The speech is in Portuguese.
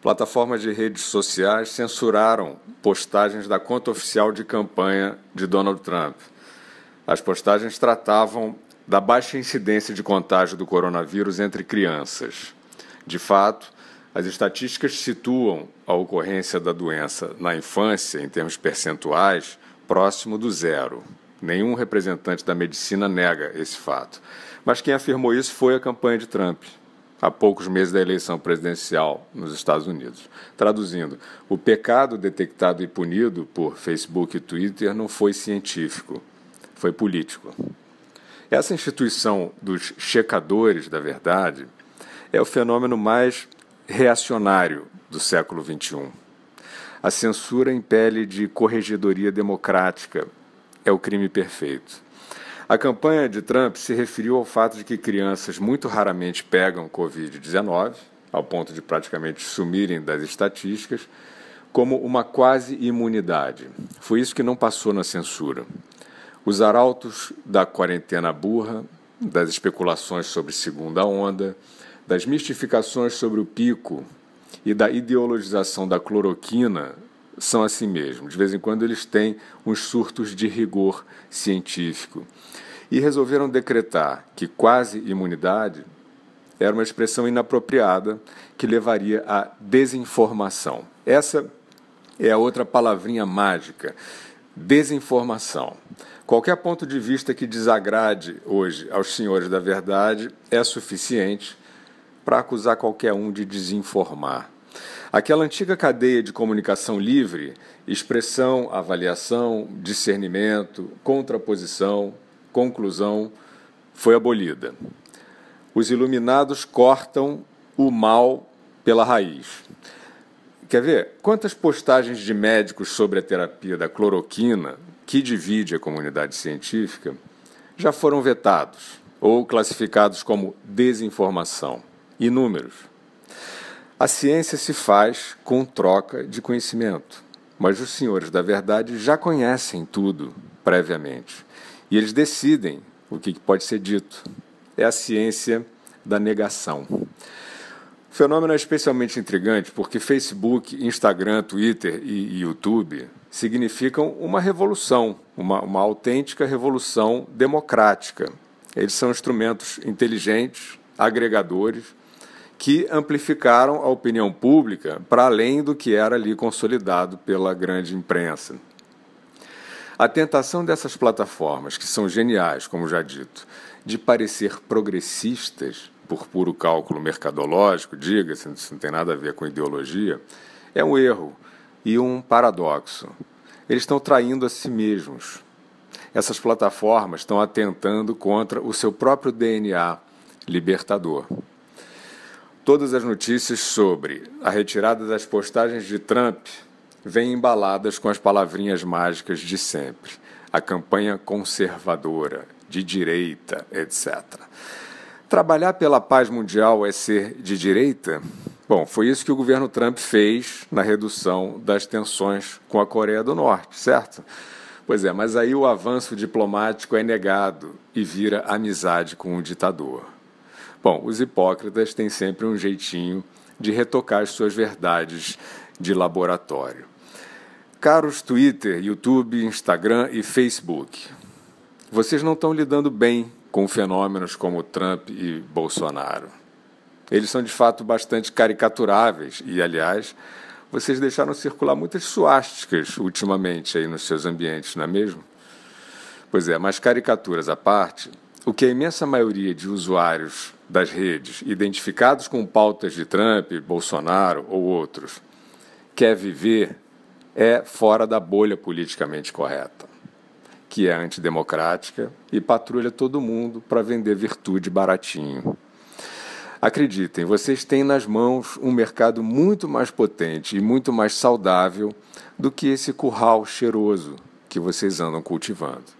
Plataformas de redes sociais censuraram postagens da conta oficial de campanha de Donald Trump. As postagens tratavam da baixa incidência de contágio do coronavírus entre crianças. De fato, as estatísticas situam a ocorrência da doença na infância, em termos percentuais, próximo do zero. Nenhum representante da medicina nega esse fato. Mas quem afirmou isso foi a campanha de Trump a poucos meses da eleição presidencial nos Estados Unidos. Traduzindo, o pecado detectado e punido por Facebook e Twitter não foi científico, foi político. Essa instituição dos checadores da verdade é o fenômeno mais reacionário do século XXI. A censura em pele de corregedoria democrática é o crime perfeito. A campanha de Trump se referiu ao fato de que crianças muito raramente pegam Covid-19, ao ponto de praticamente sumirem das estatísticas, como uma quase imunidade. Foi isso que não passou na censura. Os arautos da quarentena burra, das especulações sobre segunda onda, das mistificações sobre o pico e da ideologização da cloroquina são assim mesmo. De vez em quando eles têm uns surtos de rigor científico. E resolveram decretar que quase imunidade era uma expressão inapropriada que levaria à desinformação. Essa é a outra palavrinha mágica: desinformação. Qualquer ponto de vista que desagrade hoje aos senhores da verdade é suficiente para acusar qualquer um de desinformar. Aquela antiga cadeia de comunicação livre, expressão, avaliação, discernimento, contraposição, conclusão, foi abolida. Os iluminados cortam o mal pela raiz. Quer ver? Quantas postagens de médicos sobre a terapia da cloroquina, que divide a comunidade científica, já foram vetados ou classificados como desinformação? Inúmeros. A ciência se faz com troca de conhecimento, mas os senhores da verdade já conhecem tudo previamente e eles decidem o que pode ser dito. É a ciência da negação. O fenômeno é especialmente intrigante porque Facebook, Instagram, Twitter e YouTube significam uma revolução, uma, uma autêntica revolução democrática. Eles são instrumentos inteligentes, agregadores, que amplificaram a opinião pública para além do que era ali consolidado pela grande imprensa. A tentação dessas plataformas, que são geniais, como já dito, de parecer progressistas, por puro cálculo mercadológico, diga-se, isso não tem nada a ver com ideologia, é um erro e um paradoxo. Eles estão traindo a si mesmos. Essas plataformas estão atentando contra o seu próprio DNA libertador. Todas as notícias sobre a retirada das postagens de Trump vêm embaladas com as palavrinhas mágicas de sempre: a campanha conservadora, de direita, etc. Trabalhar pela paz mundial é ser de direita? Bom, foi isso que o governo Trump fez na redução das tensões com a Coreia do Norte, certo? Pois é, mas aí o avanço diplomático é negado e vira amizade com o ditador. Bom, os hipócritas têm sempre um jeitinho de retocar as suas verdades de laboratório. Caros Twitter, YouTube, Instagram e Facebook, vocês não estão lidando bem com fenômenos como Trump e Bolsonaro. Eles são de fato bastante caricaturáveis e, aliás, vocês deixaram circular muitas suásticas ultimamente aí nos seus ambientes, não é mesmo? Pois é, mas caricaturas à parte, o que a imensa maioria de usuários das redes, identificados com pautas de Trump, Bolsonaro ou outros, quer viver é fora da bolha politicamente correta, que é antidemocrática e patrulha todo mundo para vender virtude baratinho. Acreditem, vocês têm nas mãos um mercado muito mais potente e muito mais saudável do que esse curral cheiroso que vocês andam cultivando.